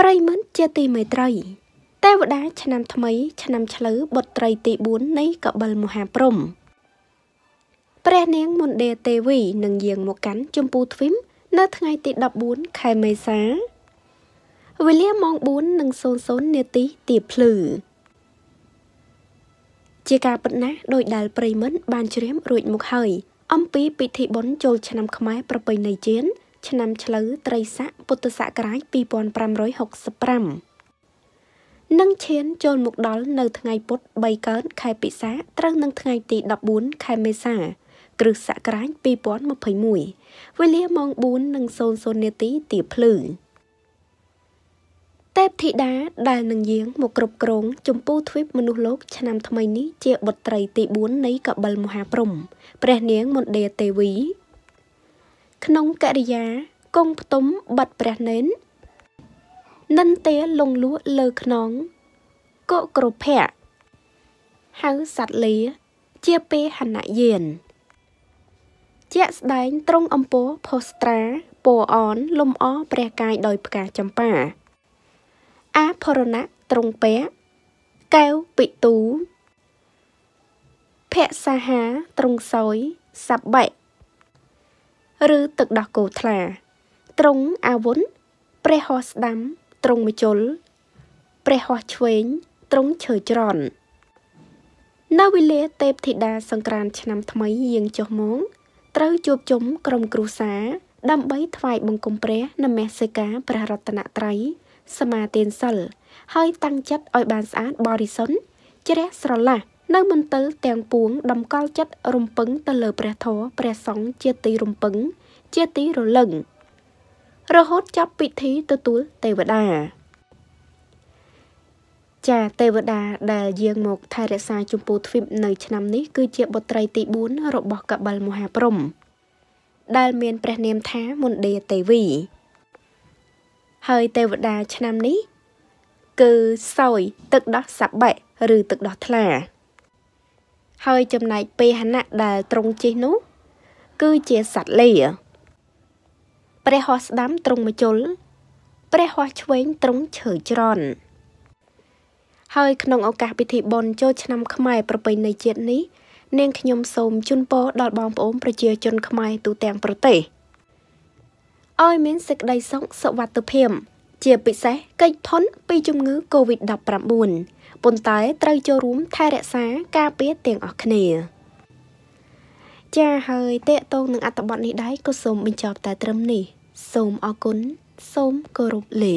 ប្រិមិត្តជាទីមេត្រីទេវតាឆ្នាំថ្មីឆ្នាំឆ្លូវបុត្រីទី4នៃកបិលមហាព្រំព្រះនាងមន្តេទេវីនឹងយាងមកកាន់ចម្ពូទ្វីមនៅថ្ងៃ ទី14ខែមេសាវេលាម៉ោង4:00នាទីទៀបភ្លឺជាការពិតណាស់ដោយដែលប្រិមិត្តបានជ្រាបរួចមកហើយអំពីពិធីបុណ្យចូលឆ្នាំខ្មែរប្រពៃណីជាតិឆ្នាំឆ្លូវត្រីស័កពុទ្ធសករាជ2565និងឈានចូលមកដល់នៅថ្ងៃពុទ្ធ3កើតខែពិសា ត្រូវនឹងថ្ងៃទី14ខែមេសាគ្រិស្តសករាជ2021វេលាម៉ោង4:00នាទីទៀបភ្លឺទេពធីតាដែលនឹងយាងមកគ្រប់គ្រងចម្ពោះទ្វីបមនុស្សលោកឆ្នាំថ្មីនេះជាបុត្រីទី4នៃកបិលមហាព្រំព្រះនាងមន្ដេទេវីក្នុងកិរិយាគង់ផ្ទុំបិទព្រះនេននិន្ទាលងលក់លើខ្នងកកក្រភៈហៅសัตว์លាជាពេហនយាន ជាក់ស្ដែង ត្រង់អំពើផូស្ត្រាពណ៌អនលំអព្រះកាយដោយផ្កាចម្ប៉ាអាភរណៈត្រង់ពៈកែវពិទូភៈសាហាត្រង់សោយសបៈឬទឹកដោះគោថ្លាទ្រង់អាវុនព្រះហស្ស្ដាំទ្រង់មជុលព្រះហស្ឆ្វេងទ្រង់ឈើច្រន់នៅវេលាទេពធីតាសង្ក្រានឆ្នាំថ្មីយាងចុះមកត្រូវជួបជុំក្រុមគ្រួសារដើម្បីថ្វាយបង្គំព្រះនមស្ការព្រះរតនត្រ័យសមាទានសិលហើយតាំងចិត្តឲ្យបានស្អាតបរិសុទ្ធជ្រះស្រឡះនៅមន្ទិលទាំងពួងតម្កល់ចិត្តរំពឹងទៅលើព្រះធម៌ព្រះសង្ឃជាទីរំពឹង ជាទីរលឹងរហូតចាប់ពិធីទទួលទេវតាចាទេវតាដែលយាងមកថែរក្សាចម្ពោះទ្វីបនៅឆ្នាំនេះគឺជាបុត្រីទី4របស់កបិលមហាព្រំដែលមានព្រះនាមថាមុនដេទេវី ហើយទេវតាឆ្នាំនេះ គឺសោយទឹកដោះសាបេឬទឹកដោះថ្លាហើយចំណែកពេហណៈដែលទ្រង់ជិះនោះ គឺជាសត្វលាព្រះហស្តស្ដាំទ្រង់មជុលព្រះហស្តឆ្វេងទ្រង់ឈើច្រន់ហើយក្នុងឱកាសពិធីបុណ្យចូលឆ្នាំខ្មែរប្រពៃណីជាតិនេះនាងខ្ញុំសូមជូនពរដល់បងប្អូនប្រជាជន ខ្មែរទូទាំង ប្រទេសឲ្យមានសេចក្តីសុខសុវត្ថិភាពជាពិសេសកិច្ចធន់ពីជំងឺ Covid-19 ប៉ុន្តែ ត្រូវចូលរួម ថែរក្សាការពារទាំងអស់គ្នា ចា៎ហើយតេតងនឹងអត្តបទនេះដែរក៏សូមបញ្ចប់តែត្រឹមនេះសូមអរគុណសូមគោរពលា